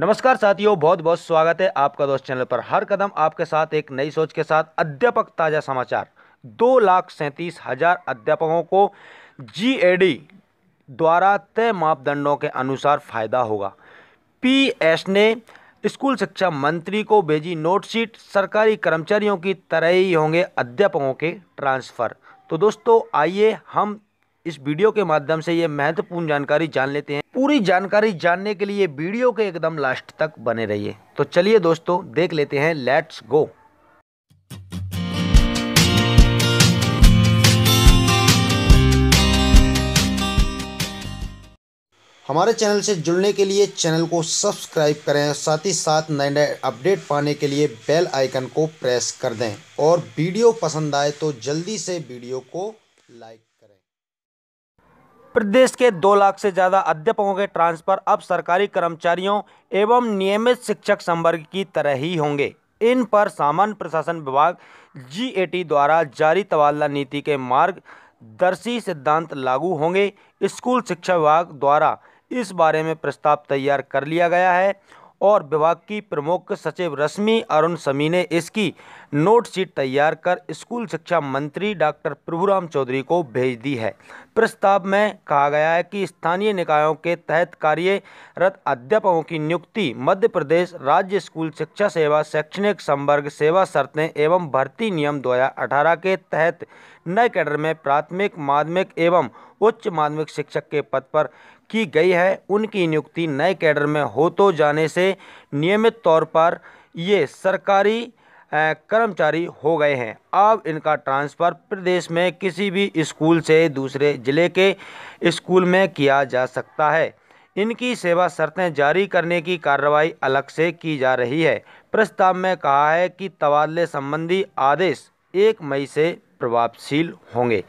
नमस्कार साथियों बहुत बहुत स्वागत है आपका दोस्त चैनल पर हर कदम आपके साथ एक नई सोच के साथ अध्यापक ताज़ा समाचार दो लाख सैंतीस हजार अध्यापकों को जीएडी द्वारा तय मापदंडों के अनुसार फायदा होगा पीएस ने स्कूल शिक्षा मंत्री को भेजी नोटशीट सरकारी कर्मचारियों की तरह ही होंगे अध्यापकों के ट्रांसफ़र तो दोस्तों आइए हम इस वीडियो के माध्यम से ये महत्वपूर्ण जानकारी जान लेते हैं पूरी जानकारी जानने के लिए वीडियो के एकदम लास्ट तक बने रहिए तो चलिए दोस्तों देख लेते हैं लेट्स गो हमारे चैनल से जुड़ने के लिए चैनल को सब्सक्राइब करें साथ ही साथ नए नए अपडेट पाने के लिए बेल आइकन को प्रेस कर दें और वीडियो पसंद आए तो जल्दी से वीडियो को लाइक प्रदेश के दो लाख से ज़्यादा अध्यापकों के ट्रांसफ़र अब सरकारी कर्मचारियों एवं नियमित शिक्षक संवर्ग की तरह ही होंगे इन पर सामान्य प्रशासन विभाग जी द्वारा जारी तबादला नीति के मार्गदर्शी सिद्धांत लागू होंगे स्कूल शिक्षा विभाग द्वारा इस बारे में प्रस्ताव तैयार कर लिया गया है और विभाग की प्रमुख सचिव रश्मि अरुण समी ने इसकी नोट शीट तैयार कर स्कूल शिक्षा मंत्री डॉक्टर प्रभुराम चौधरी को भेज दी है प्रस्ताव में कहा गया है कि स्थानीय निकायों के तहत कार्यरत अध्यापकों की नियुक्ति मध्य प्रदेश राज्य स्कूल शिक्षा सेवा शैक्षणिक संवर्ग सेवा शर्तें एवं भर्ती नियम दो के तहत नए कैडर में प्राथमिक माध्यमिक एवं उच्च माध्यमिक शिक्षक के पद पर की गई है उनकी नियुक्ति नए कैडर में हो तो जाने से नियमित तौर पर ये सरकारी कर्मचारी हो गए हैं अब इनका ट्रांसफ़र प्रदेश में किसी भी स्कूल से दूसरे ज़िले के स्कूल में किया जा सकता है इनकी सेवा शर्तें जारी करने की कार्रवाई अलग से की जा रही है प्रस्ताव में कहा है कि तबादले संबंधी आदेश एक मई से प्रभावशील होंगे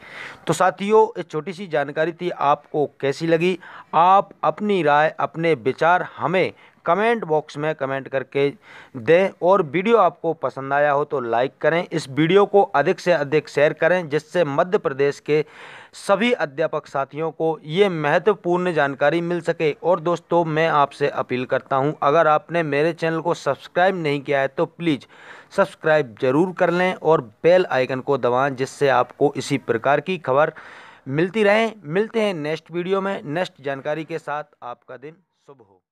तो साथियों ये छोटी सी जानकारी थी आपको कैसी लगी आप अपनी राय अपने विचार हमें कमेंट बॉक्स में कमेंट करके दें और वीडियो आपको पसंद आया हो तो लाइक करें इस वीडियो को अधिक से अधिक शेयर करें जिससे मध्य प्रदेश के सभी अध्यापक साथियों को ये महत्वपूर्ण जानकारी मिल सके और दोस्तों मैं आपसे अपील करता हूँ अगर आपने मेरे चैनल को सब्सक्राइब नहीं किया है तो प्लीज़ सब्सक्राइब ज़रूर कर लें और बेल आइकन को दबाएं जिससे आपको इसी प्रकार की खबर मिलती रहें मिलते हैं नेक्स्ट वीडियो में नेक्स्ट जानकारी के साथ आपका दिन शुभ हो